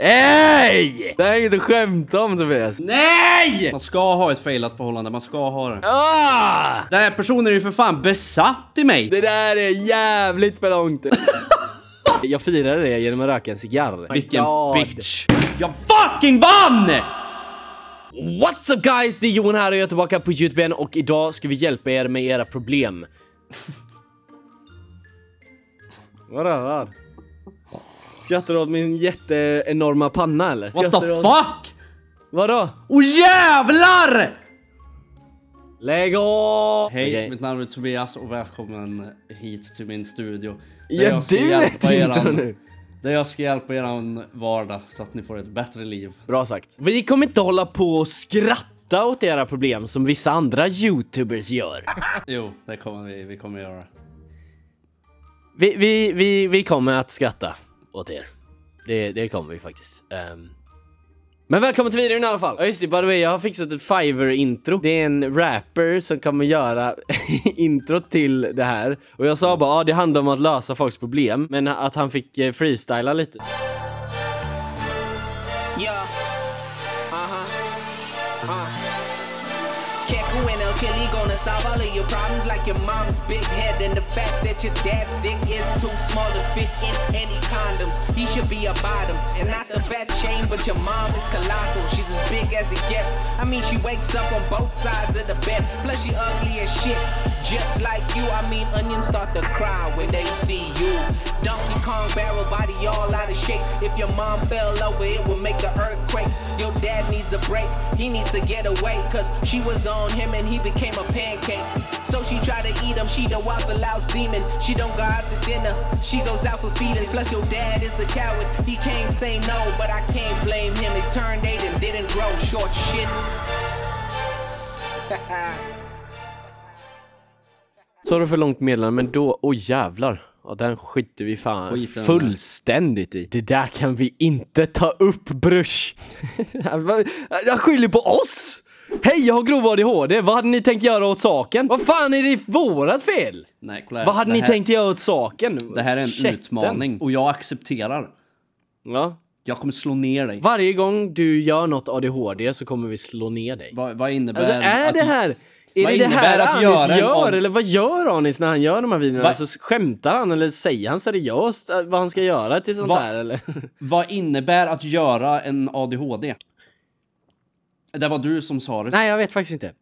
Nej! Det här är att skämta om Tobias. Nej! Man ska ha ett failat förhållande, man ska ha det. Ah! Den här personen är ju för fan besatt i mig. Det där är jävligt för långt. Jag firade det genom att röka en cigarr. Vilken God. bitch. Jag fucking vann! What's up guys? Det är Johan här och jag är tillbaka på Youtube och idag ska vi hjälpa er med era problem. Vadå? Vad? Skrattar du åt min jätteenorma panna eller? Skrattar What the åt... fuck? Vadå? Åh oh, jävlar! Lägg av! Hej, okay. mitt namn är Tobias och välkommen hit till min studio. Ja, du heter inte nu! Där jag ska hjälpa er vardag så att ni får ett bättre liv. Bra sagt. Vi kommer inte hålla på och skratta åt era problem som vissa andra youtubers gör. jo, det kommer vi. Vi kommer göra. Vi, vi, vi, vi kommer att skratta åt er. Det, det kommer vi faktiskt. Um. Men välkommen till videon i alla fall! Ja just det, by the way, jag har fixat ett Fiverr-intro. Det är en rapper som kommer göra intro till det här. Och jag sa bara, ah, det handlar om att lösa folks problem. Men att han fick eh, freestyla lite. Solve all of your problems like your mom's big head and the fact that your dad's dick is too small to fit in any condoms. He should be a bottom and not the fat shame, but your mom is colossal. She's as big as it gets. I mean, she wakes up on both sides of the bed. Plus, she ugly as shit. Just like you, I mean, onions start to cry when they see you. Donkey Kong barrel body all out of shape. If your mom fell over, it would make an earthquake. Your dad needs a break. He needs to get away, cause she was on him and he became a pancake. pancake. So she try to eat them, she the waffle house demon. She don't go out to dinner, she goes out for feelings. Plus your dad is a coward, he can't say no, but I can't blame him. It turned eight and didn't grow, short shit. Så du för långt meddelande, men då, åh oh jävlar. Ja, den skiter vi fan Skiten fullständigt i. Det där kan vi inte ta upp brush. Han skyller på oss! Hej, jag har grov ADHD. Vad hade ni tänkt göra åt saken? Vad fan är det vårat fel? Nej, kolla här. Vad hade det ni här- tänkt göra åt saken? Det här är en Käften. utmaning och jag accepterar. Ja. Jag kommer slå ner dig. Varje gång du gör något ADHD så kommer vi slå ner dig. Vad, vad innebär Alltså är att- det här... Är Vad det det här att Anis göra gör? ad- Eller vad gör Anis när han gör de här videorna? Va- Alltså, skämtar han eller säger han seriöst äh, vad han ska göra till sånt Va- här eller? Vad innebär att göra en ADHD? Det var du som sa det. Nej, jag vet faktiskt inte.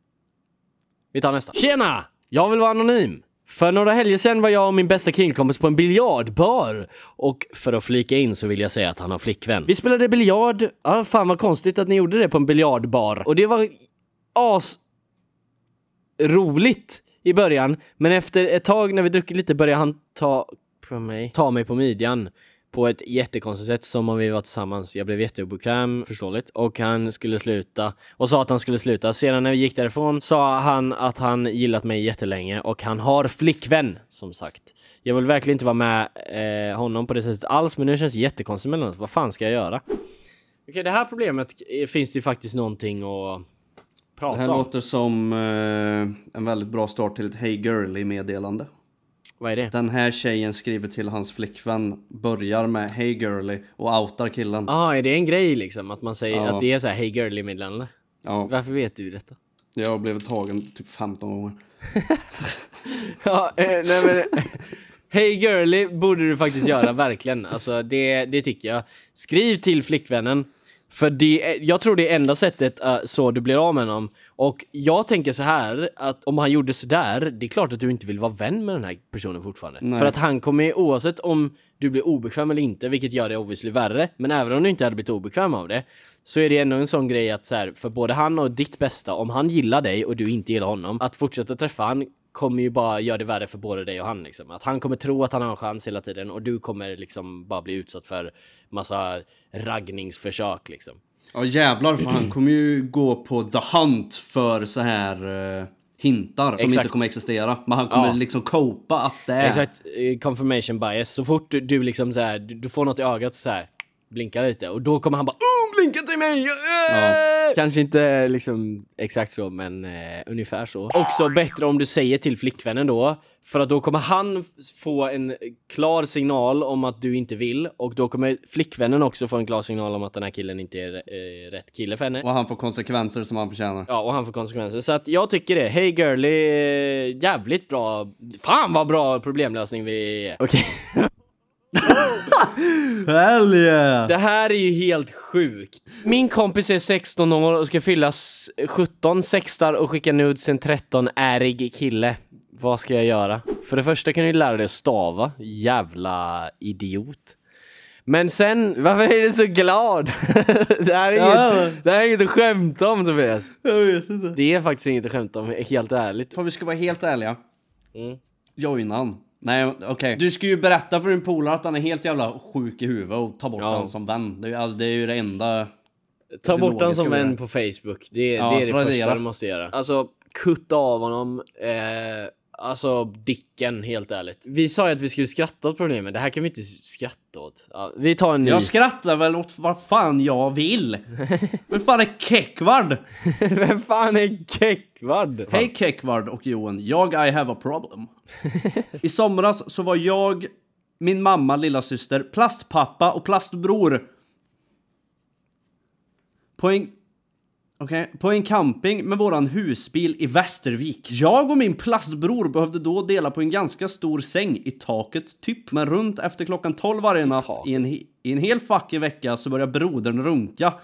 Vi tar nästa. Tjena! Jag vill vara anonym. För några helger sedan var jag och min bästa killkompis på en biljardbar. Och för att flika in så vill jag säga att han har flickvän. Vi spelade biljard. Ja, fan vad konstigt att ni gjorde det på en biljardbar. Och det var as... roligt i början. Men efter ett tag när vi druckit lite började han ta på mig. Ta mig på midjan på ett jättekonstigt sätt som om vi var tillsammans. Jag blev jätteobekväm, förståeligt, och han skulle sluta och sa att han skulle sluta. Sedan när vi gick därifrån sa han att han gillat mig jättelänge och han har flickvän, som sagt. Jag vill verkligen inte vara med eh, honom på det sättet alls, men nu känns det jättekonstigt mellan oss. Vad fan ska jag göra? Okej, det här problemet eh, finns det ju faktiskt någonting att prata om. Det här om. låter som eh, en väldigt bra start till ett Hey Girl i meddelande. Vad är det? Den här tjejen skriver till hans flickvän, börjar med Hey girly och outar killen. Ja, ah, är det en grej liksom? Att man säger ja. att det är så här Hey girly meddelande? Ja. Varför vet du detta? Jag har blivit tagen typ 15 gånger. ja, eh, nej men... Hey girly borde du faktiskt göra, verkligen. Alltså det, det tycker jag. Skriv till flickvännen för det, jag tror det är enda sättet uh, så du blir av med honom. Och jag tänker så här att om han gjorde sådär, det är klart att du inte vill vara vän med den här personen fortfarande. Nej. För att han kommer, oavsett om du blir obekväm eller inte, vilket gör det obviously värre, men även om du inte hade blivit obekväm av det, så är det ändå en sån grej att så här, för både han och ditt bästa, om han gillar dig och du inte gillar honom, att fortsätta träffa han kommer ju bara göra det värre för både dig och han. Liksom. Att han kommer tro att han har en chans hela tiden och du kommer liksom bara bli utsatt för massa raggningsförsök. Liksom. Ja jävlar, för han kommer ju gå på the hunt för så här uh, hintar som Exakt. inte kommer existera. Men han kommer ja. liksom copa att det är... Exakt, eh, confirmation bias. Så fort du, du liksom så här, du, du får något i ögat så här blinka lite och då kommer han bara oh, blinka till mig! Ja. Äh! Kanske inte eh, liksom exakt så, men eh, ungefär så. Också bättre om du säger till flickvännen då, för att då kommer han få en klar signal om att du inte vill och då kommer flickvännen också få en klar signal om att den här killen inte är eh, rätt kille för henne. Och han får konsekvenser som han förtjänar. Ja, och han får konsekvenser. Så att jag tycker det. hej girly, jävligt bra. Fan vad bra problemlösning vi är. Okej. Okay. Hell yeah. Det här är ju helt sjukt. Min kompis är 16 år och ska fylla 17 16 och skicka nudes till en 13-ärig kille. Vad ska jag göra? För det första kan du ju lära dig att stava, jävla idiot. Men sen, varför är du så glad? det, här är ja, inget, det här är inget att skämta om Tobias. Jag vet inte. Det är faktiskt inget att skämta om, helt ärligt. För vi ska vara helt ärliga. Mm. Joinan. Nej, okej. Okay. Du ska ju berätta för din polare att han är helt jävla sjuk i huvudet och ta bort ja. honom som vän. Det är, det är ju det enda... Ta bort honom som vän på Facebook. Det, ja, det är det första du måste göra. Alltså, kutta av honom. Eh Alltså Dicken, helt ärligt. Vi sa ju att vi skulle skratta åt problemet, det här kan vi inte skratta åt. Ja, vi tar en ny. Jag skrattar väl åt vad fan jag vill! Vem fan är Kekvard? Vem fan är Kekvard? Hej Kekvard och Johan, jag I have a problem. I somras så var jag, min mamma, lilla syster, plastpappa och plastbror. På en Okej, okay. på en camping med våran husbil i Västervik. Jag och min plastbror behövde då dela på en ganska stor säng i taket, typ. Men runt efter klockan 12 varje natt i en, i en hel fucking vecka så började brodern runka.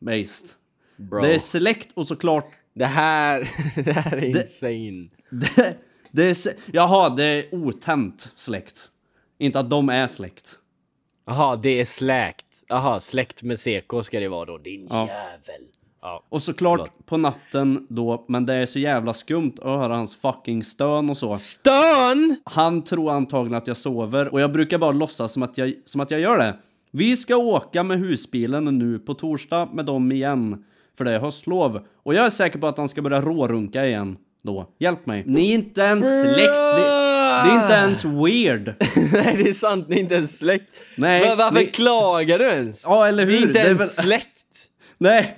Based. Bro. Det är släkt och såklart... Det här, det här är Det- insane. Det, det är... Jaha, det är otämt släkt. Inte att de är släkt. Jaha, det är släkt. Jaha, släkt med CK ska det vara då, din Ja. jävel. Ja. Och såklart Förlåt. på natten då, men det är så jävla skumt att höra hans fucking stön och så. Stön! Han tror antagligen att jag sover och jag brukar bara låtsas som att jag, som att jag gör det. Vi ska åka med husbilen nu på torsdag med dem igen, för det är höstlov. Och jag är säker på att han ska börja rårunka igen då. Hjälp mig. Ni är inte ens släkt. Ni... Det är inte ens weird. Nej, det är sant. Ni är inte ens släkt. Nej, Var, varför ni... klagar du ens? Ja, eller hur? Ni är inte ens släkt. Nej,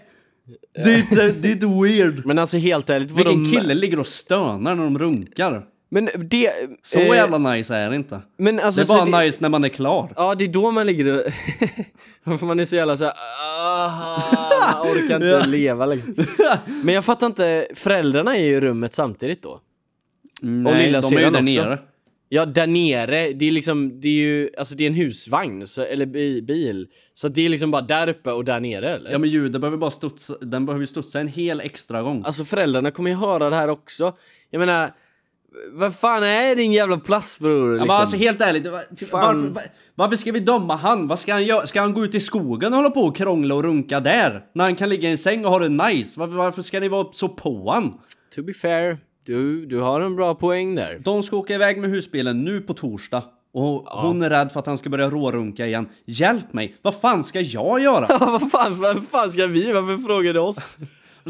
det är inte, weird. Men alltså helt ärligt. Vilken de- kille ligger och stönar när de runkar? Men det... Så eh, jävla nice är det inte. Men alltså, det är bara så nice när man är klar. Ja, det är då man ligger och... man är så jävla såhär... Man orkar inte Ja. leva längre. Men jag fattar inte, föräldrarna är ju i rummet samtidigt då. Nej, lilla de är ju där också. nere. Ja, där nere, det är liksom, det är ju, alltså det är en husvagn, så, eller bil. Så det är liksom bara där uppe och där nere eller? Ja men ljudet behöver bara studsa, den behöver ju studsa en hel extra gång. Alltså föräldrarna kommer ju höra det här också. Jag menar, vad fan är din jävla plastbror? Liksom? Ja, men liksom? alltså helt ärligt, varför, var, varför ska vi döma han? Vad ska han göra? Ska han gå ut i skogen och hålla på och krångla och runka där? När han kan ligga i en säng och ha det nice? Varför, varför ska ni vara så på han? To be fair, du, du har en bra poäng där. De ska åka iväg med husbilen nu på torsdag. Och ja. hon är rädd för att han ska börja rårunka igen. Hjälp mig! Vad fan ska jag göra? vad, fan, vad fan ska vi? Varför frågar du oss?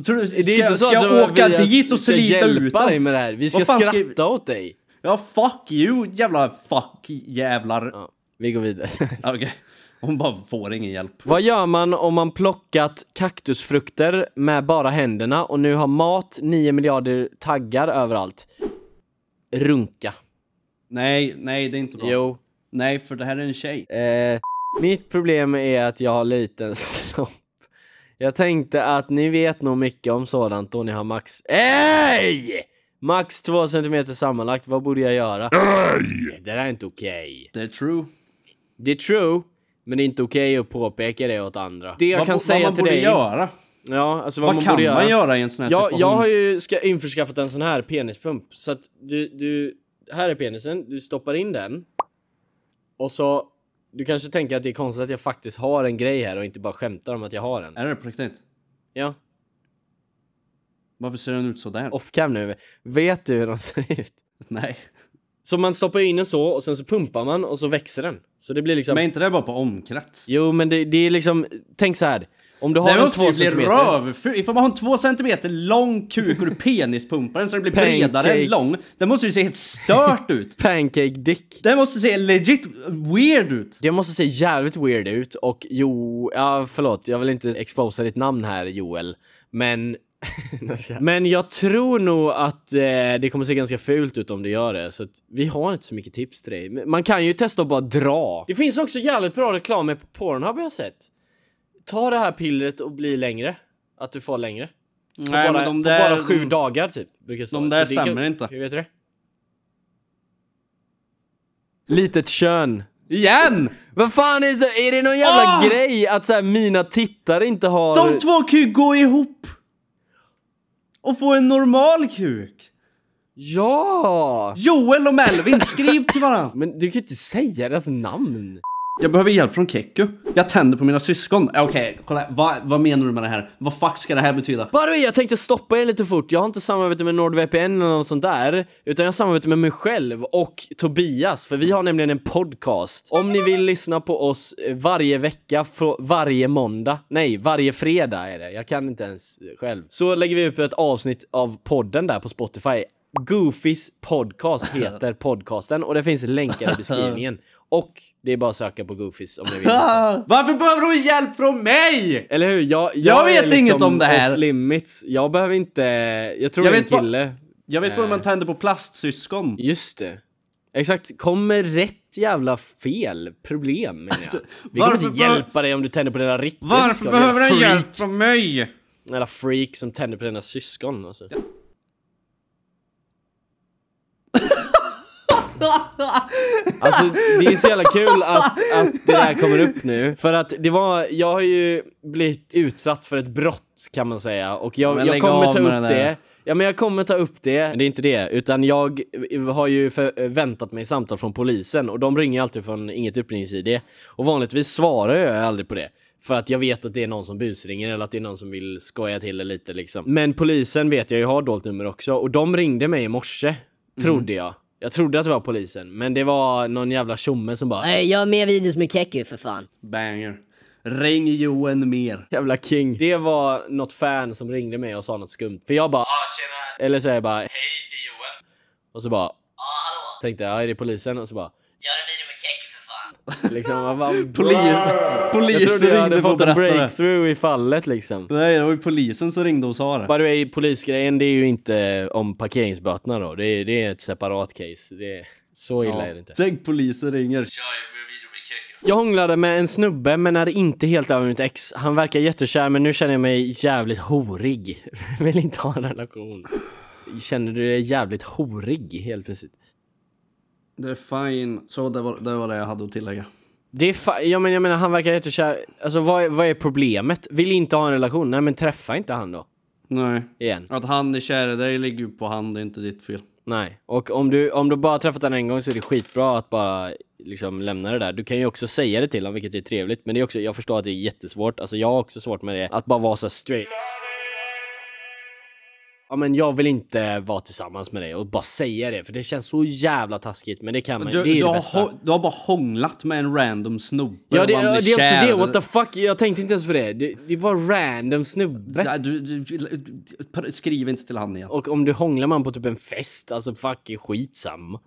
Tror du, ska, det är inte så ska jag åka dit och slita ut dig med det här. Vi ska skratta ska... åt dig. Ja, fuck you jävla fuck jävlar. Ja vi går vidare. okay. Hon bara får ingen hjälp. Vad gör man om man plockat kaktusfrukter med bara händerna och nu har mat 9 miljarder taggar överallt? Runka. Nej, nej det är inte bra. Jo. Nej, för det här är en tjej. Eh, mitt problem är att jag har liten snopp. Jag tänkte att ni vet nog mycket om sådant då ni har max... EJ! Max två centimeter sammanlagt, vad borde jag göra? Nej! Det där är inte okej. Okay. Det är true. Det är true, men det är inte okej okay att påpeka det åt andra. Det jag vad, kan säga till dig... vad man borde göra? Ja, alltså vad, vad man kan borde göra. man göra i en sån här ja, situation? Jag har ju ska, införskaffat en sån här penispump. Så att du, du... Här är penisen, du stoppar in den. Och så... Du kanske tänker att det är konstigt att jag faktiskt har en grej här och inte bara skämtar om att jag har en. Är det på riktigt? Ja. Varför ser den ut sådär? Off-cam nu. Vet du hur de ser ut? Nej. Så man stoppar in den så och sen så pumpar man och så växer den. Så det blir liksom... Men inte det bara på omkrets? Jo men det, det är liksom, tänk så här. Om du har Nej, en två centimeter... måste ju Röv. Ifall man har en två centimeter lång kuk och du penispumpar den så den blir Pancake. bredare än lång. Den måste ju se helt stört ut. Pancake dick. Den måste se legit weird ut. Den måste se jävligt weird ut och jo, ja förlåt, jag vill inte exposa ditt namn här Joel. Men Men jag tror nog att eh, det kommer se ganska fult ut om det gör det, så att vi har inte så mycket tips till dig. man kan ju testa att bara dra. Det finns också jävligt bra reklam med på Pornhub jag sett. Ta det här pillret och bli längre. Att du får längre. På Nej, bara, men de där, bara sju de, dagar typ. Brukar stå. De där så stämmer kan, inte. Hur vet du det? Litet kön. Igen! Vad fan är det, är det någon jävla ah! grej att så här, mina tittare inte har... De två kan ju gå ihop! och få en normal kuk! Ja! Joel och Melvin, skriv till varandra! Men du kan ju inte säga deras namn! Jag behöver hjälp från Kekku Jag tänder på mina syskon. Eh, okej, okay, kolla. Va, vad menar du med det här? Vad fuck ska det här betyda? Bara jag tänkte stoppa er lite fort. Jag har inte samarbete med NordVPN eller något sånt där. Utan jag samarbetar med mig själv och Tobias. För vi har nämligen en podcast. Om ni vill lyssna på oss eh, varje vecka, varje måndag. Nej, varje fredag är det. Jag kan inte ens själv. Så lägger vi upp ett avsnitt av podden där på Spotify Goofys podcast heter podcasten och det finns länkar i beskrivningen. Och det är bara att söka på Goofys om ni vill. Varför behöver du hjälp från mig? Eller hur? Jag, jag, jag vet liksom inget om det här. limits. Jag behöver inte... Jag tror jag, är en kille. På, jag vet bara hur man eh. tänder på plastsyskon. Just det. Exakt, kom med rätt jävla fel problem menar jag. Vi kommer inte hjälpa dig om du tänder på dina riktiga Varför syskon. Varför behöver han hjälp från mig? En jävla freak som tänder på dina syskon alltså. Ja. Alltså det är så jävla kul att, att det där kommer upp nu. För att det var, jag har ju blivit utsatt för ett brott kan man säga. Och jag, jag kommer ta upp det. Ja men jag kommer ta upp det, men det är inte det. Utan jag har ju väntat mig samtal från polisen och de ringer alltid från inget öppnings-id Och vanligtvis svarar jag aldrig på det. För att jag vet att det är någon som busringer eller att det är någon som vill skoja till det lite liksom. Men polisen vet jag ju har dolt nummer också och de ringde mig i morse, trodde mm. jag. Jag trodde att det var polisen, men det var någon jävla tjomme som bara Nej, jag har mer videos med Keku för fan. Banger. Ring Johan mer. Jävla king. Det var något fan som ringde mig och sa något skumt. För jag bara ah, tjena. Eller så är jag bara hej, det är Johan. Och så bara ah, hallå. Tänkte jag, är det polisen? Och så bara liksom. Man bara, Polis, polisen jag ringde för att berätta det. Jag trodde breakthrough i fallet liksom. Nej, det var ju polisen som ringde och sa det. By the way, polisgrejen det är ju inte om parkeringsböterna då. Det är, det är ett separat case. Det är, så illa ja. är det inte. Tänk polisen ringer. Jag hånglade med en snubbe men är inte helt över mitt ex. Han verkar jättekär men nu känner jag mig jävligt horig. Vill inte ha en relation. Känner du dig jävligt horig helt plötsligt? Det är fine. Så det var, det var det jag hade att tillägga. Det är fa- jag, menar, jag menar, han verkar jättekär. Alltså vad är, vad är problemet? Vill inte ha en relation? Nej men träffa inte han då. Nej. Igen. Att han är kär i dig ligger ju på han, det är inte ditt fel. Nej. Och om du, om du bara träffat honom en gång så är det skitbra att bara liksom lämna det där. Du kan ju också säga det till honom, vilket är trevligt. Men det är också, jag förstår att det är jättesvårt. Alltså jag har också svårt med det. Att bara vara så straight ja, men jag vill inte vara tillsammans med dig och bara säga det för det känns så jävla taskigt men det kan man. Du, det är du, det har, bästa. Ho, du har bara hånglat med en random snubbe. Ja det, och ja, det är också det, what the fuck, jag tänkte inte ens på det. Det, det är bara random snubbe. Du, du, skriv inte till han igen. Och om du hånglar man på typ en fest, alltså fucking skitsam.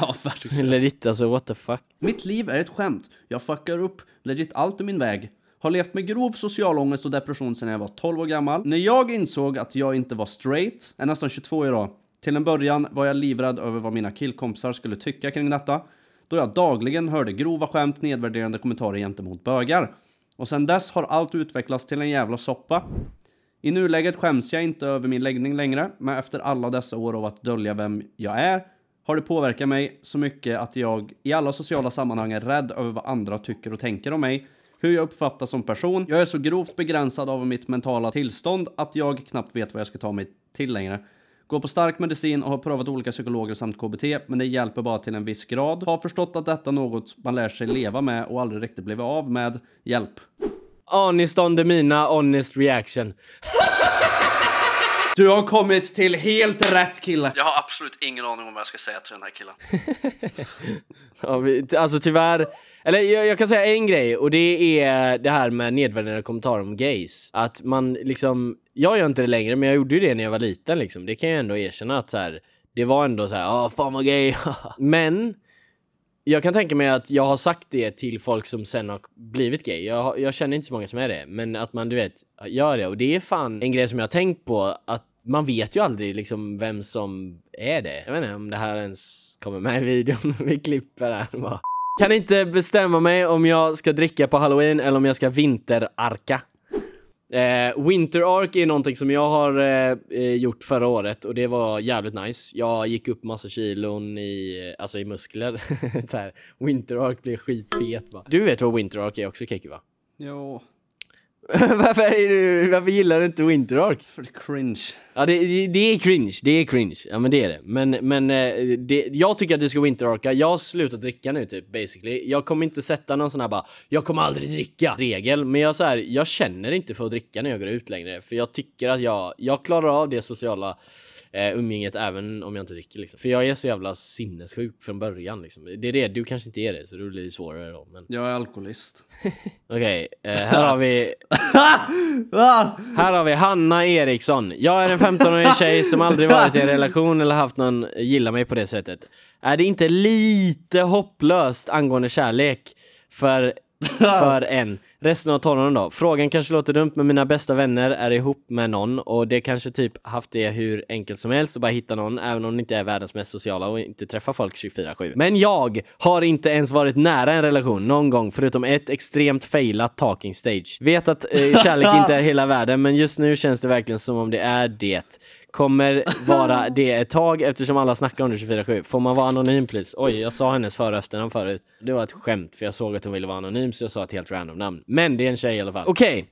Ja, verkligen. Legit, alltså what the fuck. Mitt liv är ett skämt. Jag fuckar upp legit allt i min väg. Har levt med grov social ångest och depression sedan jag var 12 år gammal. När jag insåg att jag inte var straight, är nästan 22 idag, till en början var jag livrädd över vad mina killkompisar skulle tycka kring detta, då jag dagligen hörde grova skämt, nedvärderande kommentarer gentemot bögar. Och sedan dess har allt utvecklats till en jävla soppa. I nuläget skäms jag inte över min läggning längre, men efter alla dessa år av att dölja vem jag är har det påverkat mig så mycket att jag i alla sociala sammanhang är rädd över vad andra tycker och tänker om mig hur jag uppfattas som person. Jag är så grovt begränsad av mitt mentala tillstånd att jag knappt vet vad jag ska ta mig till längre. Går på stark medicin och har prövat olika psykologer samt KBT, men det hjälper bara till en viss grad. Har förstått att detta är något man lär sig leva med och aldrig riktigt blivit av med. Hjälp. Honest on the mina, honest reaction. Du har kommit till helt rätt kille. Jag har absolut ingen aning om vad jag ska säga till den här killen. ja, alltså tyvärr. Eller jag, jag, kan säga en grej och det är det här med nedvärderande kommentarer om gays. Att man liksom, jag gör inte det längre men jag gjorde ju det när jag var liten liksom. Det kan jag ändå erkänna att så här, det var ändå så här, ja ah, fan vad gay. men jag kan tänka mig att jag har sagt det till folk som sen har blivit gay. Jag, jag, känner inte så många som är det, men att man du vet, gör det. Och det är fan en grej som jag har tänkt på, att man vet ju aldrig liksom vem som är det. Jag vet inte om det här ens kommer med i videon. Vi klipper här bara. Kan inte bestämma mig om jag ska dricka på halloween eller om jag ska vinterarka. Eh, Winter Ark är någonting som jag har eh, eh, gjort förra året och det var jävligt nice. Jag gick upp massa kilon i, alltså i muskler. så här. Winter Ark blev skitfet. Va? Du vet vad Winter Ark är också Keki va? Jo, varför, är du, varför gillar du inte Winterark? För cringe. Ja, det, det, det, är cringe. Det är cringe. Ja, men det är det. Men, men eh, det, jag tycker att du ska Winter Arka, Jag har slutat dricka nu, typ, basically. Jag kommer inte sätta någon sån här bara, jag kommer aldrig dricka regel. Men jag, så här, jag känner inte för att dricka när jag går ut längre. För jag tycker att jag, jag klarar av det sociala eh, umgänget även om jag inte dricker. Liksom. För jag är så jävla sinnessjuk från början. Liksom. Det är det, du kanske inte är det så då blir det svårare. Då, men... Jag är alkoholist. Okej, eh, här har vi... här har vi Hanna Eriksson. Jag är en 15-årig tjej som aldrig varit i en relation eller haft någon gilla mig på det sättet. Är det inte lite hopplöst angående kärlek för, för en? Resten av tonåren då. Frågan kanske låter dumt men mina bästa vänner är ihop med någon och det kanske typ haft det hur enkelt som helst att bara hitta någon även om det inte är världens mest sociala och inte träffar folk 24-7. Men jag har inte ens varit nära en relation någon gång förutom ett extremt failat talking stage. Vet att eh, kärlek inte är hela världen men just nu känns det verkligen som om det är det kommer vara det ett tag eftersom alla snackar om det 24-7. Får man vara anonym please? Oj, jag sa hennes för efternamn förut. Det var ett skämt för jag såg att hon ville vara anonym så jag sa ett helt random namn. Men det är en tjej i alla fall. Okej! Okay.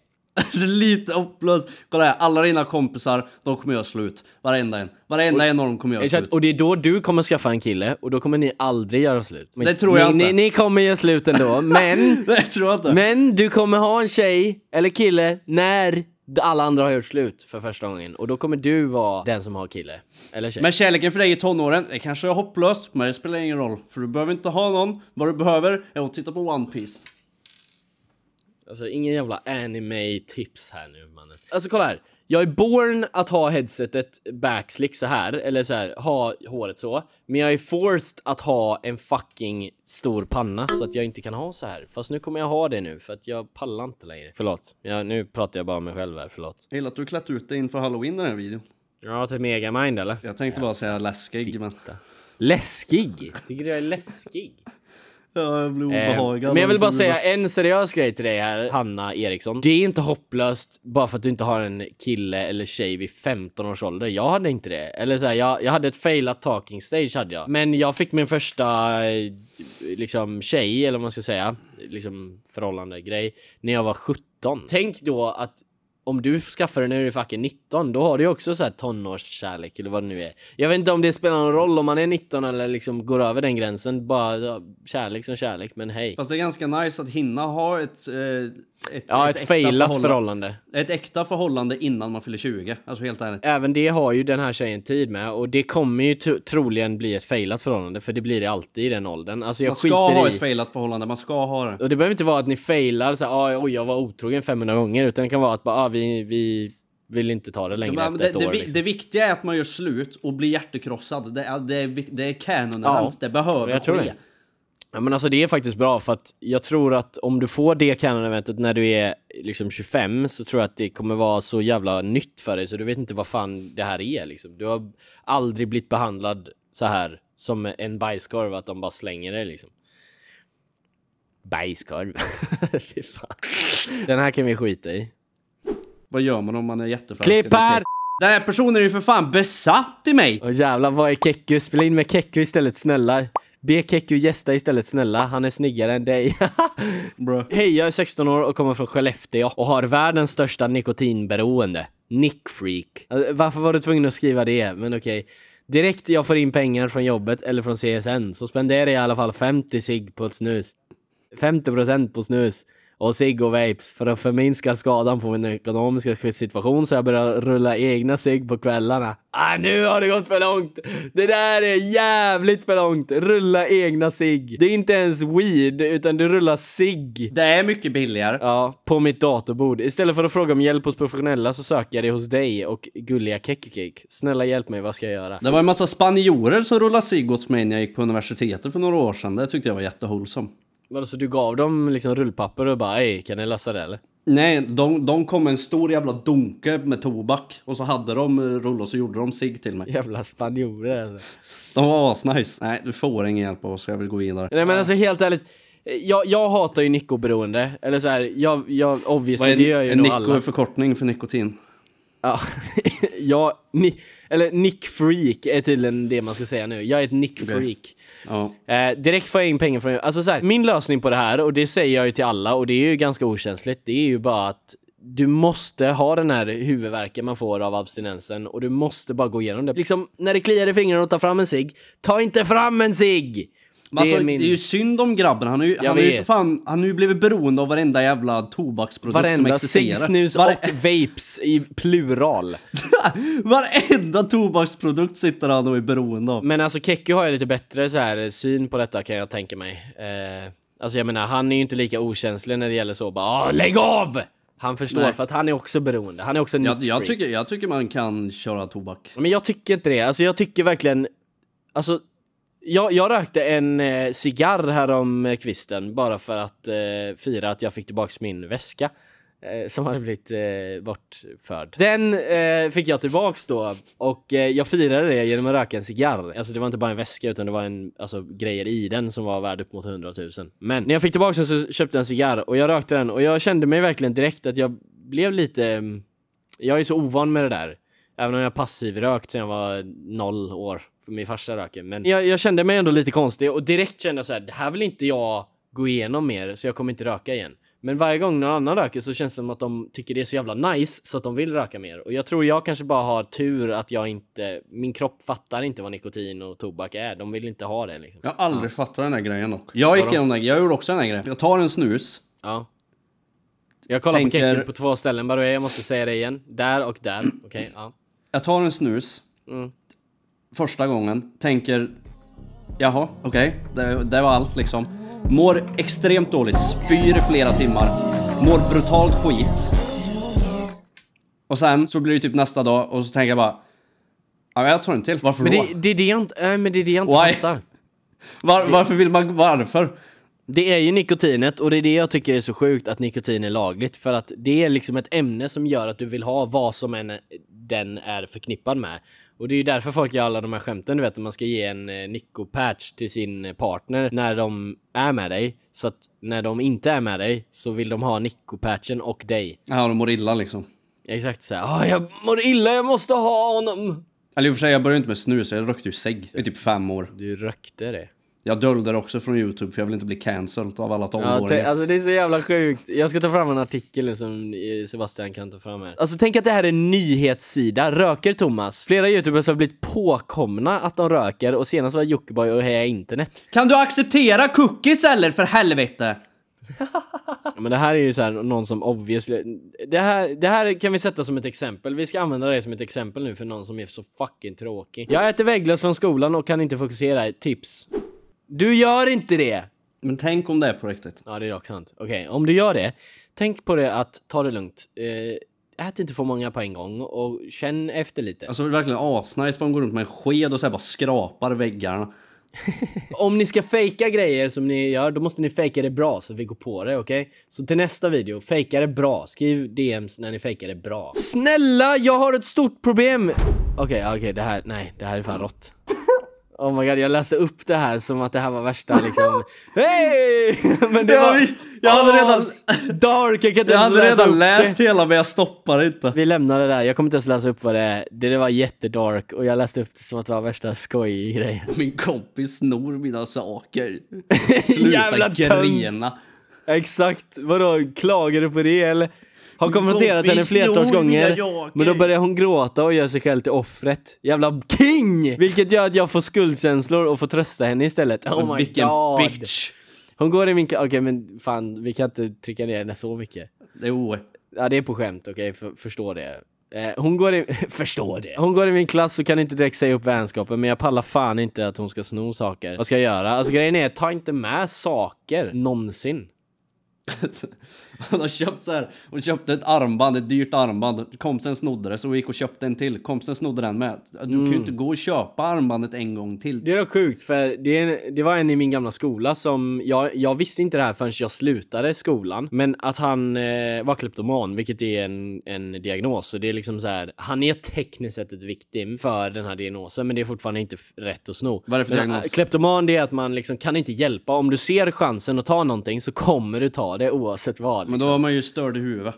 Lite hopplöst. Kolla här, alla dina kompisar, de kommer göra slut. Varenda en. Varenda och, en av dem kommer göra exakt, slut. Och det är då du kommer skaffa en kille och då kommer ni aldrig göra slut. Men, det tror jag ni, inte. Ni, ni, kommer göra slut ändå, men... det tror jag inte. Men du kommer ha en tjej, eller kille, när alla andra har gjort slut för första gången och då kommer du vara den som har kille. Eller tjej. Men kärleken för dig i tonåren det kanske är hopplöst, men det spelar ingen roll. För du behöver inte ha någon. Vad du behöver är att titta på One Piece. Alltså ingen jävla anime-tips här nu mannen. Alltså kolla här jag är born att ha headsetet backslick så här eller så här, ha håret så. Men jag är forced att ha en fucking stor panna så att jag inte kan ha så här. Fast nu kommer jag ha det nu för att jag pallar inte längre. Förlåt, jag, nu pratar jag bara om mig själv här, förlåt. Jag gillar att du klätt ut dig inför halloween i den här videon. Ja, till megamind eller? Jag tänkte ja. bara säga läskig, Fitta. men... Läskig? Tycker du jag är läskig? jag blir eh, obehagad. Eh, men jag vill bara säga en seriös grej till dig här, Hanna Eriksson. Det är inte hopplöst bara för att du inte har en kille eller tjej vid 15 års ålder. Jag hade inte det. Eller så här, jag, jag hade ett failat talking stage hade jag. Men jag fick min första eh, liksom tjej, eller vad man ska säga, liksom förhållande grej, när jag var 17. Tänk då att om du skaffar det när du är fucking 19, då har du ju också så här tonårskärlek eller vad det nu är. Jag vet inte om det spelar någon roll om man är 19 eller liksom går över den gränsen. Bara kärlek som kärlek, men hej. Fast det är ganska nice att hinna ha ett eh, ett, ja, ett, ett failat förhållande. Ett äkta förhållande innan man fyller 20. Alltså helt ärligt. Även det har ju den här tjejen tid med och det kommer ju troligen bli ett failat förhållande för det blir det alltid i den åldern. Alltså jag man skiter ska i... ha ett failat förhållande, man ska ha det. Och det behöver inte vara att ni failar så här, ah, oj, jag var otrogen 500 gånger utan det kan vara att bara, ah, vi, vi vill inte ta det längre men, efter ett det, år. Det, liksom. det viktiga är att man gör slut och blir hjärtekrossad. Det är, det är, det är canon ja, Det behöver ske. Det. Ja, men alltså det är faktiskt bra för att jag tror att om du får det canada eventet när du är liksom 25 så tror jag att det kommer vara så jävla nytt för dig så du vet inte vad fan det här är liksom. Du har aldrig blivit behandlad så här som en bajskorv, att de bara slänger dig liksom. Bajskorv. Den här kan vi skita i. Vad gör man om man är jätteförälskad? Klipp här! Den här personen är ju för fan besatt i mig! Åh jävlar, vad är Kekku? Spela in med Kekku istället, snälla. Be Kekku gästa istället snälla, han är snyggare än dig. Hej, jag är 16 år och kommer från Skellefteå och har världens största nikotinberoende. Nickfreak. Alltså, varför var du tvungen att skriva det? Men okej. Okay. Direkt jag får in pengar från jobbet eller från CSN så spenderar jag i alla fall 50 sig på ett snus. 50% på snus och cigg och vapes för att förminska skadan på min ekonomiska situation så jag började rulla egna cigg på kvällarna. Ah, nu har det gått för långt! Det där är jävligt för långt! Rulla egna cigg. Det är inte ens weed, utan du rullar cigg. Det är mycket billigare. Ja, på mitt datorbord. Istället för att fråga om hjälp hos professionella så söker jag det hos dig och gulliga Kekkekek. Snälla hjälp mig, vad ska jag göra? Det var en massa spanjorer som rullade cigg åt mig när jag gick på universitetet för några år sedan. Det tyckte jag var jättehållsamt. Alltså du gav dem liksom rullpapper och bara ej, kan ni lösa det eller? Nej, de, de kom med en stor jävla dunke med tobak och så hade de eh, rull och så gjorde de sig till mig. Jävla spanjorer alltså. De var asnice. Nej, du får ingen hjälp av oss, jag vill gå vidare. Nej men alltså helt ärligt. Jag, jag hatar ju nikoberoende. Eller såhär jag, jag obviously, Vad är, det gör ju är Nico alla. är förkortning för nikotin. Ja, jag, ni, eller nickfreak är tydligen det man ska säga nu. Jag är ett nickfreak. Okay. Ja. Eh, direkt får jag in pengar från... Alltså så här, min lösning på det här, och det säger jag ju till alla, och det är ju ganska okänsligt, det är ju bara att du måste ha den här huvudvärken man får av abstinensen och du måste bara gå igenom det. Liksom när det kliar i fingrarna och tar fram en sig. ta inte fram en sig! Men alltså, det, alltså, är min... det är ju synd om grabben. Han har ju, ju, för fan, ju blivit beroende av varenda jävla tobaksprodukt varenda som existerar. Varenda snus Vare... och vapes i plural. varenda tobaksprodukt sitter han och är beroende av. Men alltså Kekki har ju lite bättre så här, eh, syn på detta kan jag tänka mig. Eh, alltså jag menar, han är ju inte lika okänslig när det gäller så bara ah, lägg av! Han förstår Nej. för att han är också beroende. Han är också en jag, jag, tycker, jag tycker man kan köra tobak. Men jag tycker inte det. Alltså jag tycker verkligen... Alltså jag, jag rökte en eh, cigarr härom eh, kvisten bara för att eh, fira att jag fick tillbaka min väska eh, som hade blivit eh, bortförd. Den eh, fick jag tillbaks då och eh, jag firade det genom att röka en cigarr. Alltså det var inte bara en väska utan det var en, alltså, grejer i den som var värd upp mot 100 000. Men när jag fick tillbaks den så köpte jag en cigarr och jag rökte den och jag kände mig verkligen direkt att jag blev lite... Mm, jag är så ovan med det där. Även om jag passivrökt sen jag var noll år för min farsa röker. Men jag, jag, kände mig ändå lite konstig och direkt kände jag så här, det här vill inte jag gå igenom mer så jag kommer inte röka igen. Men varje gång någon annan röker så känns det som att de tycker det är så jävla nice så att de vill röka mer. Och jag tror jag kanske bara har tur att jag inte, min kropp fattar inte vad nikotin och tobak är. De vill inte ha det liksom. Jag har aldrig ja. fattat den här grejen dock. Jag gick igenom den, jag gjorde också den här grejen. Jag tar en snus. Ja. Jag kollar tänker... på Kekin på två ställen bara jag måste säga det igen. Där och där. Okej, okay, ja. Jag tar en snus. Mm första gången, tänker jaha, okej, okay, det, det var allt liksom. Mår extremt dåligt, spyr i flera timmar, mår brutalt skit. Och sen så blir det typ nästa dag och så tänker jag bara Ja, jag tar en till. Varför men det, då? Det, det är det jag inte, nej, men det är det jag inte fattar. Var, varför vill man, varför? Det är ju nikotinet och det är det jag tycker är så sjukt att nikotin är lagligt för att det är liksom ett ämne som gör att du vill ha vad som än den är förknippad med. Och det är ju därför folk gör alla de här skämten, du vet, att man ska ge en eh, Nico-patch till sin eh, partner när de är med dig. Så att när de inte är med dig så vill de ha Nico-patchen och dig. Ja, de mår illa liksom. Exakt såhär, här. Ah, jag mår illa, jag måste ha honom! Eller i och för sig, jag började inte med snus, jag rökte ju sägg i typ fem år. Du rökte det? Jag dolde det också från Youtube för jag vill inte bli cancelled av alla tonåringar. Ja, alltså det är så jävla sjukt. Jag ska ta fram en artikel nu som eh, Sebastian kan ta fram här. Alltså tänk att det här är en nyhetssida. Röker Thomas? Flera youtubers har blivit påkomna att de röker och senast var Jockiboi och Heja Internet. Kan du acceptera cookies eller för helvete? men det här är ju så här, någon som obviously... Det här, det här kan vi sätta som ett exempel. Vi ska använda det som ett exempel nu för någon som är så fucking tråkig. Jag äter vägglöss från skolan och kan inte fokusera. Tips. Du gör inte det! Men tänk om det är på riktigt. Ja, det är också sant. Okej, okay. om du gör det, tänk på det att ta det lugnt. Eh, ät inte för många på en gång och känn efter lite. Alltså det är verkligen asnice om de går runt med en sked och så bara skrapar väggarna. om ni ska fejka grejer som ni gör, då måste ni fejka det bra så vi går på det, okej? Okay? Så till nästa video, fejka det bra. Skriv DMs när ni fejkar det bra. Snälla, jag har ett stort problem! Okej, okay, okej, okay, det här, nej, det här är fan rått. Oh my god, jag läste upp det här som att det här var värsta liksom... Hej! Men det var... Jag hade redan... Dark, jag kan inte Jag hade redan läst det. hela men jag stoppar inte. Vi lämnar det där, jag kommer inte ens läsa upp vad det är. Det, det var jättedark och jag läste upp det som att det var värsta skojgrejen Min kompis snor mina saker. Sluta grena. Exakt, vadå klagar du på det eller? har konfronterat henne flertals gånger. Men då börjar hon gråta och gör sig själv till offret. Jävla king! Vilket gör att jag får skuldkänslor och får trösta henne istället. Oh men my vilken god. bitch! Hon går i min... Okej okay, men fan, vi kan inte trycka ner henne så mycket. Jo. Ja det är på skämt, okej, okay, förstå det. Eh, hon går, i, förstå det. hon går i min klass och kan inte direkt säga upp vänskapen men jag pallar fan inte att hon ska sno saker. Vad ska jag göra? Alltså grejen är, ta inte med saker någonsin. Hon har köpt så här, hon köpte ett armband, ett dyrt armband. Kompisen snodde det så hon gick och köpte en till. Kompisen snodde den med. Du mm. kan ju mm. inte gå och köpa armbandet en gång till. Det är sjukt för det, det var en i min gamla skola som, jag, jag visste inte det här förrän jag slutade skolan. Men att han eh, var kleptoman, vilket är en, en diagnos. Så det är liksom så här, han är tekniskt sett ett victim för den här diagnosen men det är fortfarande inte rätt att sno. Vad är det för men, diagnos? Eh, kleptoman det är att man liksom kan inte hjälpa. Om du ser chansen att ta någonting så kommer du ta det oavsett vad. Men då har liksom. man ju störd i huvudet.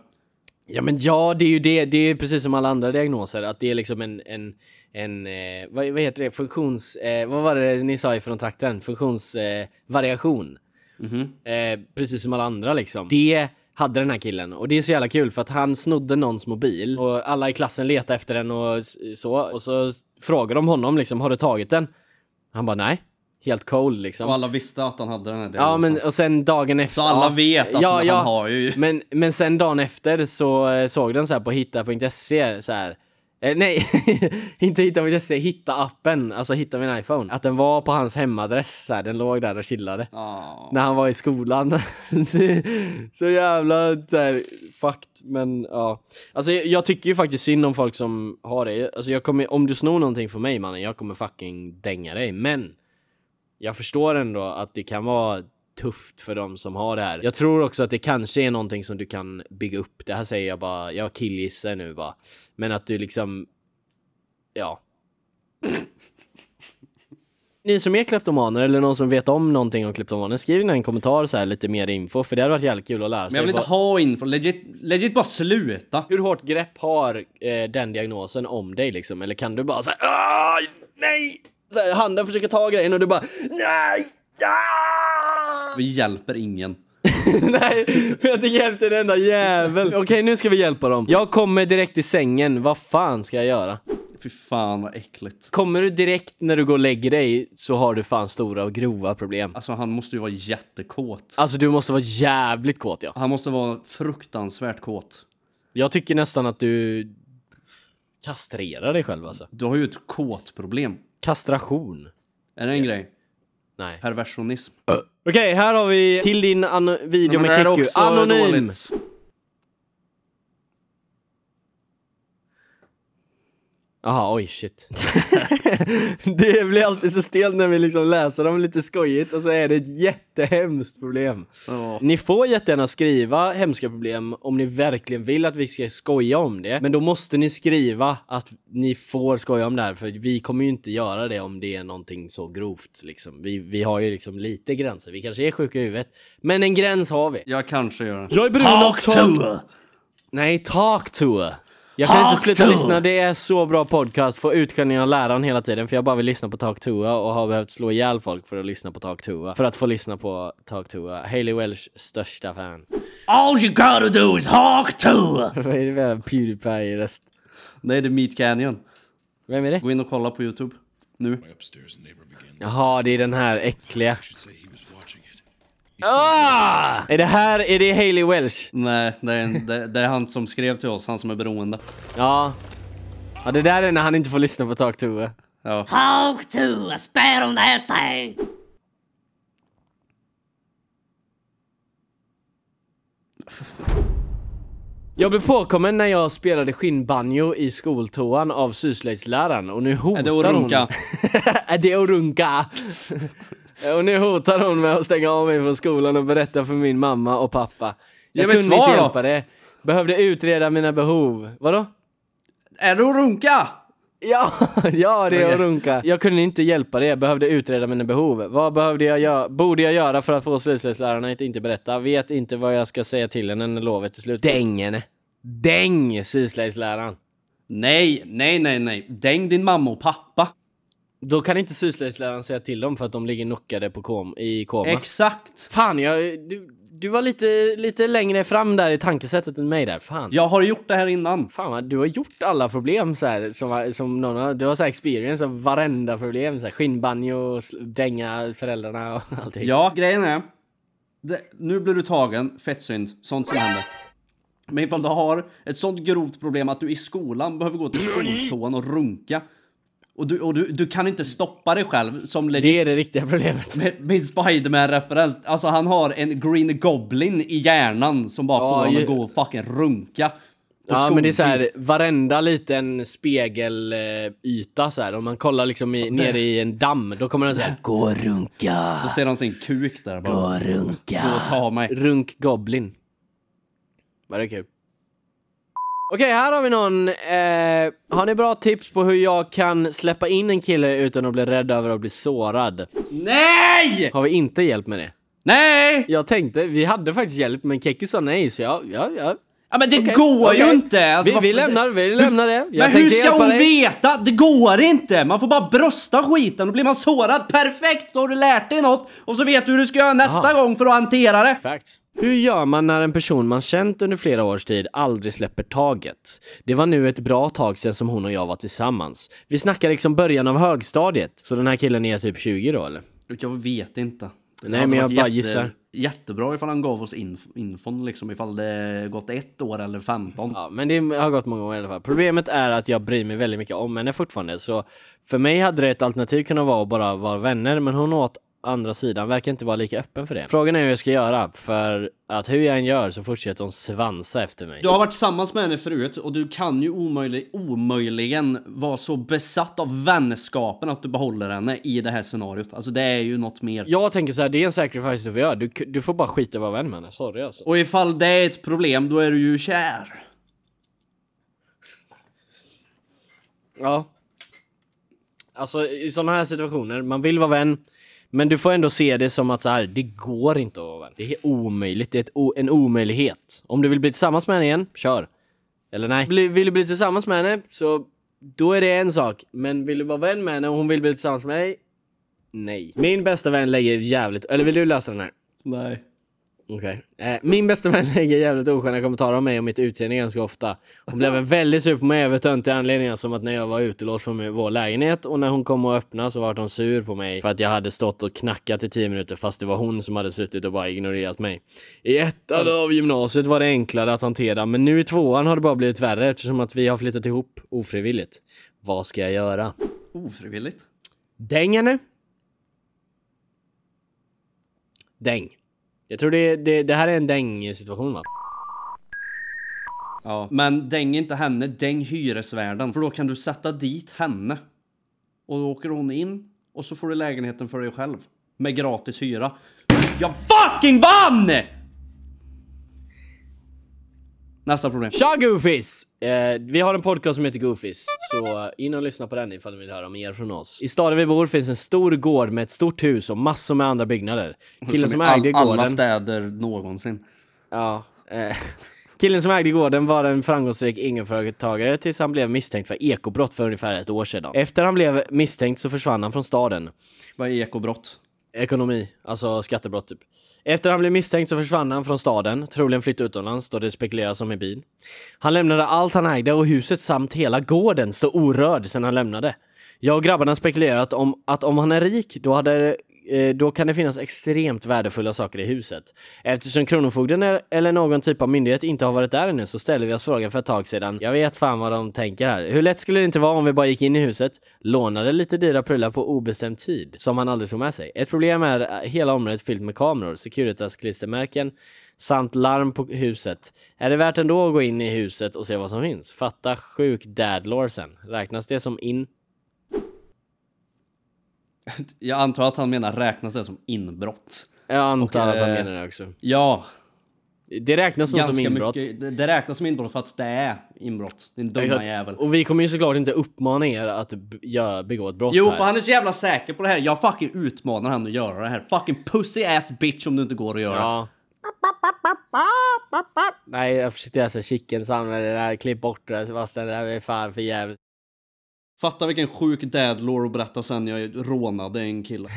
Ja men ja, det är ju det. Det är precis som alla andra diagnoser, att det är liksom en... en, en eh, vad, vad, heter det? Funktions... Eh, vad var det ni sa ifrån trakten? Funktionsvariation. Eh, mm -hmm. precis som alla andra liksom. Det hade den här killen. Och det är så jävla kul för att han snodde någons mobil och alla i klassen letade efter den och så. Och så frågade de honom liksom, har du tagit den? Han bara nej helt cold liksom. Och alla visste att han hade den här delen Ja, men och sen dagen efter. Så alla vet att ja, han ja, har ju. Men, men sen dagen efter så eh, såg den så här på hitta.se så här. Eh, nej, inte hitta.se, hitta appen, alltså hitta min iPhone. Att den var på hans hemadress, så här, den låg där och chillade. Oh. När han var i skolan. så jävla så här, fucked, men ja. Alltså jag, jag, tycker ju faktiskt synd om folk som har det. Alltså jag kommer, om du snor någonting från mig mannen, jag kommer fucking dänga dig. Men jag förstår ändå att det kan vara tufft för de som har det här. Jag tror också att det kanske är någonting som du kan bygga upp. Det här säger jag bara, jag killgissar nu bara. Men att du liksom, ja. Ni som är kleptomaner eller någon som vet om någonting om kleptomaner, skriv in en kommentar så här lite mer info för det hade varit jävligt kul att lära sig. Men jag vill inte ha info, legit, legit bara sluta! Hur hårt grepp har eh, den diagnosen om dig liksom? Eller kan du bara säga nej, här, handen försöker ta grejen och du bara nej! Ah! Vi hjälper ingen. Nej, vi har inte hjälpt en enda jävel. Okej, okay, nu ska vi hjälpa dem. Jag kommer direkt i sängen. Vad fan ska jag göra? Fy fan vad äckligt. Kommer du direkt när du går och lägger dig så har du fan stora och grova problem. Alltså han måste ju vara jättekåt. Alltså du måste vara jävligt kåt ja. Han måste vara fruktansvärt kåt. Jag tycker nästan att du kastrerar dig själv alltså. Du har ju ett kåtproblem. Kastration. Är det en grej? Nej. Perversionism. Okej, här har vi till din video med Keku. Anonym! Dåligt. Jaha, oj shit. det blir alltid så stelt när vi liksom läser dem lite skojigt och så är det ett jättehemskt problem. Oh. Ni får jättegärna skriva hemska problem om ni verkligen vill att vi ska skoja om det. Men då måste ni skriva att ni får skoja om det här för vi kommer ju inte göra det om det är någonting så grovt. Liksom. Vi, vi har ju liksom lite gränser. Vi kanske är sjuka i huvudet. Men en gräns har vi. Jag kanske gör det. Jag är brun och talk to her. Nej, talk to her. Jag kan Talk inte sluta to. lyssna, det är så bra podcast. Få utskällning av läraren hela tiden för jag bara vill lyssna på Talk Tua och har behövt slå ihjäl folk för att lyssna på Talk Tua. För att få lyssna på Talk Tua. Hailey Welsh största fan. All you gotta do is Hawk Tua! Vad är det med Pewdiepie-röst? Nej, det är Meat Canyon. Vem är det? Gå in och kolla på Youtube. Nu. Jaha, det är den här äckliga. Ah! Är det här, är det Hailey Welsh? Nej, det är, en, det, det är han som skrev till oss, han som är beroende. Ja. Ja, det där är när han inte får lyssna på Talk to. Ja. Talk to, spär om det Jag blev påkommen när jag spelade skinnbanjo i skoltoan av syslöjdsläraren och nu hotar hon... Är det Orunka? är det Orunka? Eh, och nu hotar hon med att stänga av mig från skolan och berätta för min mamma och pappa. Jag Ge mig ett kunde svar inte hjälpa det. Behövde utreda mina behov. Vadå? Är det att runka? Ja, ja det är att runka. Jag kunde inte hjälpa det, behövde utreda mina behov. Vad behövde jag göra, borde jag göra för att få slöjdslöjdslärarna att inte berätta? Vet inte vad jag ska säga till henne när lovet är slut. Däng henne! Däng syslöjdsläraren! Nej, nej, nej, nej. Däng din mamma och pappa. Då kan inte syslöjdsläraren säga till dem för att de ligger knockade på kom, i koma. Exakt! Fan, jag, du, du var lite, lite längre fram där i tankesättet än mig där. Fan. Jag har gjort det här innan. Fan vad, du har gjort alla problem så här, som, som någon har, Du har så här experience av varenda problem. Så här, skinnbanjo, dänga föräldrarna och allting. Ja, grejen är. Det, nu blir du tagen, fett synd. Sånt som händer. Men ifall du har ett sånt grovt problem att du i skolan behöver gå till skoltoan och runka och, du, och du, du kan inte stoppa dig själv som legit. Det är det riktiga problemet. Med, med Spiderman-referens. Alltså han har en Green Goblin i hjärnan som bara ja, får honom ju... att gå och fucking runka. Ja skogen. men det är såhär, varenda liten spegelyta såhär, om man kollar liksom i, nere i en damm, då kommer den såhär Gå och runka! Då ser han sin kuk där bara. Gå och runka! Gå och ta mig. Runk Goblin. Var det kul? Okej, okay, här har vi någon. Eh, har ni bra tips på hur jag kan släppa in en kille utan att bli rädd över att bli sårad? Nej! Har vi inte hjälp med det? Nej! Jag tänkte, vi hade faktiskt hjälp men Keki sa nej så jag, jag, jag, Ja men det okay. går okay. ju inte! Alltså, vi, vi, lämnar, vi lämnar det. Jag men hur ska hon dig. veta? Det går inte! Man får bara brösta skiten, då blir man sårad. Perfekt! Då har du lärt dig något och så vet du hur du ska göra nästa Aha. gång för att hantera det. Facts. Hur gör man när en person man känt under flera års tid aldrig släpper taget? Det var nu ett bra tag sedan som hon och jag var tillsammans. Vi snackar liksom början av högstadiet. Så den här killen är typ 20 då eller? Jag vet inte. Den Nej men jag bara jätte... gissar jättebra ifall han gav oss inf infon liksom ifall det gått ett år eller 15. Ja, men det har gått många år i alla fall. Problemet är att jag bryr mig väldigt mycket om henne fortfarande så för mig hade det ett alternativ kunnat vara att bara vara vänner men hon åt andra sidan verkar inte vara lika öppen för det. Frågan är hur jag ska göra, för att hur jag än gör så fortsätter hon svansa efter mig. Du har varit tillsammans med henne förut och du kan ju omöjlig, omöjligen vara så besatt av vänskapen att du behåller henne i det här scenariot. Alltså det är ju något mer. Jag tänker så här, det är en sacrifice du får göra. Du, du får bara skita i att vara vän med henne, sorry alltså. Och ifall det är ett problem, då är du ju kär. Ja. Alltså i sådana här situationer, man vill vara vän, men du får ändå se det som att så här, det går inte att vara vän. Det är omöjligt. Det är ett, en omöjlighet. Om du vill bli tillsammans med henne igen, kör. Eller nej. vill du bli tillsammans med henne, så då är det en sak. Men vill du vara vän med henne och hon vill bli tillsammans med dig? Nej. Min bästa vän lägger jävligt... Eller vill du lösa den här? Nej. Okej. Okay. Eh, min bästa vän lägger jävligt osköna kommentarer om mig och mitt utseende ganska ofta. Hon blev även väldigt sur på mig över töntiga anledningar som att när jag var utelåst från vår lägenhet och när hon kom och öppnade så var hon sur på mig för att jag hade stått och knackat i tio minuter fast det var hon som hade suttit och bara ignorerat mig. I ettan av gymnasiet var det enklare att hantera men nu i tvåan har det bara blivit värre eftersom att vi har flyttat ihop ofrivilligt. Vad ska jag göra? Ofrivilligt? Däng henne! Däng. Jag tror det, det, det här är en däng-situation va? Ja, men däng inte henne, däng hyresvärden. För då kan du sätta dit henne. Och då åker hon in och så får du lägenheten för dig själv. Med gratis hyra. Jag fucking vann! Nästa problem. Tja Goofies! Eh, vi har en podcast som heter Goofies, så in och lyssna på den ifall ni vill höra mer från oss. I staden vi bor finns en stor gård med ett stort hus och massor med andra byggnader. Killen som, som ägde all, alla gården... Alla städer någonsin. Ja. Eh, killen som ägde gården var en framgångsrik egenföretagare tills han blev misstänkt för ekobrott för ungefär ett år sedan. Efter han blev misstänkt så försvann han från staden. Vad är ekobrott? Ekonomi, alltså skattebrott typ. Efter han blev misstänkt så försvann han från staden, troligen flytt utomlands då det spekuleras om en bil. Han lämnade allt han ägde och huset samt hela gården stod orörd sedan han lämnade. Jag och grabbarna spekulerat om att om han är rik, då hade Eh, då kan det finnas extremt värdefulla saker i huset. Eftersom Kronofogden är, eller någon typ av myndighet inte har varit där ännu så ställde vi oss frågan för ett tag sedan. Jag vet fan vad de tänker här. Hur lätt skulle det inte vara om vi bara gick in i huset, lånade lite dyra prylar på obestämd tid, som han aldrig tog med sig. Ett problem är eh, hela området fyllt med kameror, Securitas-klistermärken, samt larm på huset. Är det värt ändå att gå in i huset och se vad som finns? Fatta sjuk dadlore sen. Räknas det som in Jag antar att han menar räknas det som inbrott. Jag antar och, att han eh, menar det också. Ja. Det räknas som, som inbrott. Mycket, det räknas som inbrott för att det är inbrott. Din dumma Exakt. jävel. Och vi kommer ju såklart inte uppmana er att begå ett brott Jo, här. för han är så jävla säker på det här. Jag fucking utmanar han att göra det här. Fucking pussy ass bitch om du inte går att göra. Ja. Nej, jag försökte göra såhär chicken samlare, det där, klipp bort det Sebastian, det här är fan för jävligt. Fatta vilken sjuk dadlore att berätta sen jag rånade en kille.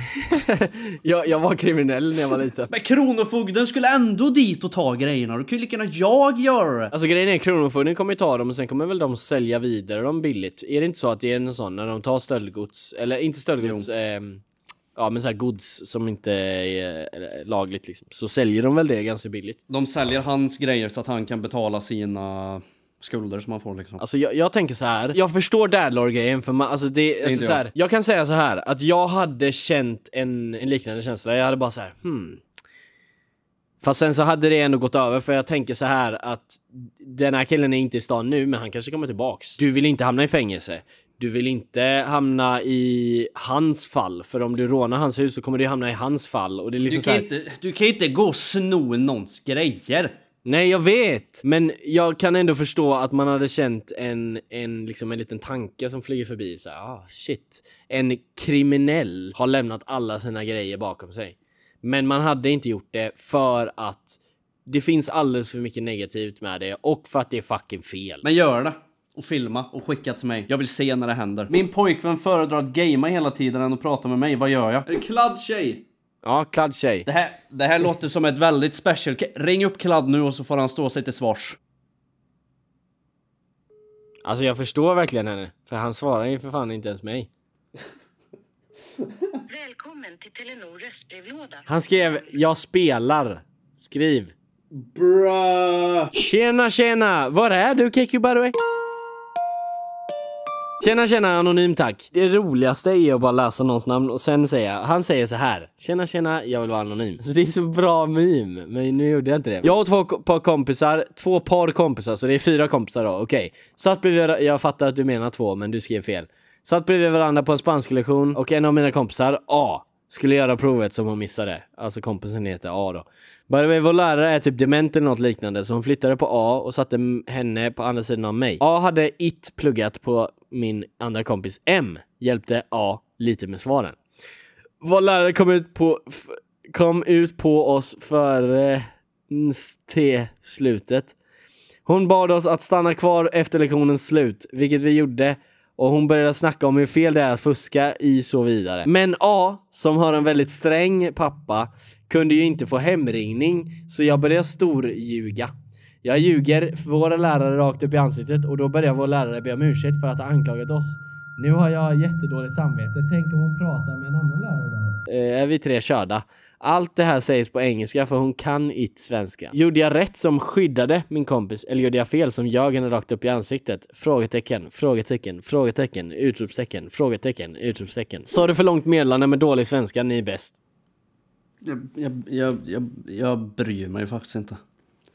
jag, jag var kriminell när jag var liten. Men Kronofogden skulle ändå dit och ta grejerna. Då ju lika gärna jag göra det. Alltså grejen är Kronofogden kommer ju ta dem och sen kommer väl de sälja vidare dem billigt. Är det inte så att det är en sån när de tar stöldgods, eller inte stöldgods, ehm, ja men så här gods som inte är eh, lagligt liksom. Så säljer de väl det ganska billigt. De säljer hans grejer så att han kan betala sina skulder som man får liksom. Alltså jag, jag tänker så här. jag förstår dadlord grejen för man, alltså det, alltså, det så här, jag. kan säga så här att jag hade känt en, en liknande känsla, jag hade bara så här, hmm. Fast sen så hade det ändå gått över för jag tänker så här att den här killen är inte i stan nu men han kanske kommer tillbaks. Du vill inte hamna i fängelse. Du vill inte hamna i hans fall, för om du rånar hans hus så kommer du hamna i hans fall. Och det är liksom du, kan här... inte, du kan inte gå och sno någons grejer! Nej, jag vet! Men jag kan ändå förstå att man hade känt en, en, liksom en liten tanke som flyger förbi. Så här, ah, shit. En kriminell har lämnat alla sina grejer bakom sig. Men man hade inte gjort det för att det finns alldeles för mycket negativt med det och för att det är fucking fel. Men gör det! och filma och skicka till mig. Jag vill se när det händer. Min pojkvän föredrar att gamea hela tiden än att prata med mig. Vad gör jag? Är det kladdtjej? Ja, kladd tjej. Det här, det här låter som ett väldigt special... Ring upp kladd nu och så får han stå sig till svars. Alltså jag förstår verkligen henne, för han svarar ju för fan inte ens mig. Välkommen till Telenor röstbrevlåda. Han skrev “Jag spelar”. Skriv. Bruh. Tjena tjena! Var är du Kekki by the way? Tjena tjena anonym tack. Det roligaste är att bara läsa någons namn och sen säga, han säger så här. Tjena tjena, jag vill vara anonym. Så det är så bra meme, men nu gjorde jag inte det. Jag och två par kompisar, två par kompisar, så det är fyra kompisar då, okej. Okay. Satt bredvid, jag fattar att du menar två, men du skrev fel. Satt bredvid varandra på en spansklektion och en av mina kompisar, A, skulle göra provet som hon missade. Alltså kompisen heter A då. Bara vi, vår lärare är typ dement eller något liknande så hon flyttade på A och satte henne på andra sidan av mig. A hade it pluggat på min andra kompis M. Hjälpte A lite med svaren. Vår lärare kom ut på, kom ut på oss före T-slutet. Hon bad oss att stanna kvar efter lektionens slut, vilket vi gjorde och hon började snacka om hur fel det är att fuska i så vidare. Men A, som har en väldigt sträng pappa, kunde ju inte få hemringning så jag började storljuga. Jag ljuger för våra lärare rakt upp i ansiktet och då börjar vår lärare be om ursäkt för att ha anklagat oss. Nu har jag jättedåligt samvete. Tänk om hon pratar med en annan lärare då? Eh, är vi tre körda? Allt det här sägs på engelska för hon kan inte svenska. Gjorde jag rätt som skyddade min kompis eller gjorde jag fel som jag henne rakt upp i ansiktet? Frågetecken, frågetecken, frågetecken, utropstecken, frågetecken, utropstecken. Sa du för långt meddelande med dålig svenska? Ni är bäst. Jag, jag, jag, jag, jag bryr mig faktiskt inte.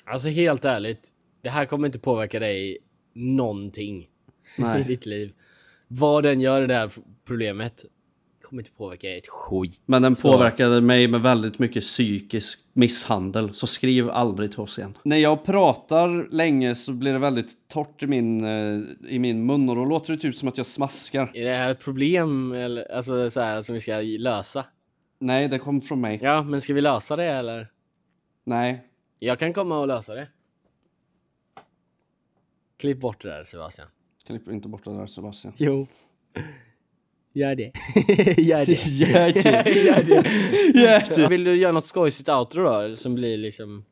Alltså helt ärligt, det här kommer inte påverka dig någonting Nej. i ditt liv. Vad den gör i det här problemet, kommer inte påverka ett skit. Men den så. påverkade mig med väldigt mycket psykisk misshandel. Så skriv aldrig till oss igen. När jag pratar länge så blir det väldigt torrt i min, eh, i min mun och då låter det typ som att jag smaskar. Är det här ett problem eller, alltså, så här, som vi ska lösa? Nej, det kom från mig. Ja, men ska vi lösa det eller? Nej. Jag kan komma och lösa det. Klipp bort det där Sebastian. Klipp inte bort det där Sebastian. Jo. Gör det. Gör det. Gör det. Gör det. Gör det. Vill du göra något skojsigt outro då? Som blir liksom...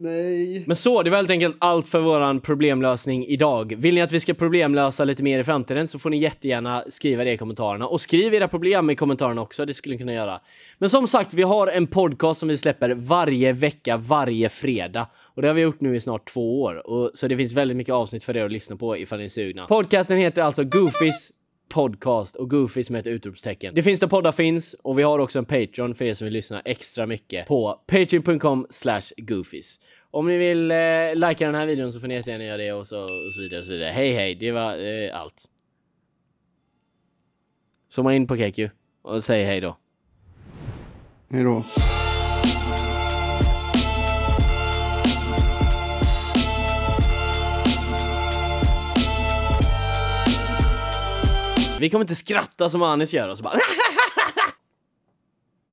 Nej. Men så, det var helt enkelt allt för våran problemlösning idag. Vill ni att vi ska problemlösa lite mer i framtiden så får ni jättegärna skriva det i kommentarerna. Och skriv era problem i kommentarerna också, det skulle ni kunna göra. Men som sagt, vi har en podcast som vi släpper varje vecka, varje fredag. Och det har vi gjort nu i snart två år. Och, så det finns väldigt mycket avsnitt för er att lyssna på ifall ni är sugna. Podcasten heter alltså Goofies podcast och Goofy som heter utropstecken. Det finns där poddar finns och vi har också en Patreon för er som vill lyssna extra mycket på patreon.com slash goofies. Om ni vill eh, likea den här videon så får ni jättegärna göra det och så, och så vidare och så vidare. Hej hej, det var eh, allt. Zooma in på KQ och säg hej då. Hej då. Vi kommer inte skratta som Anis gör och så bara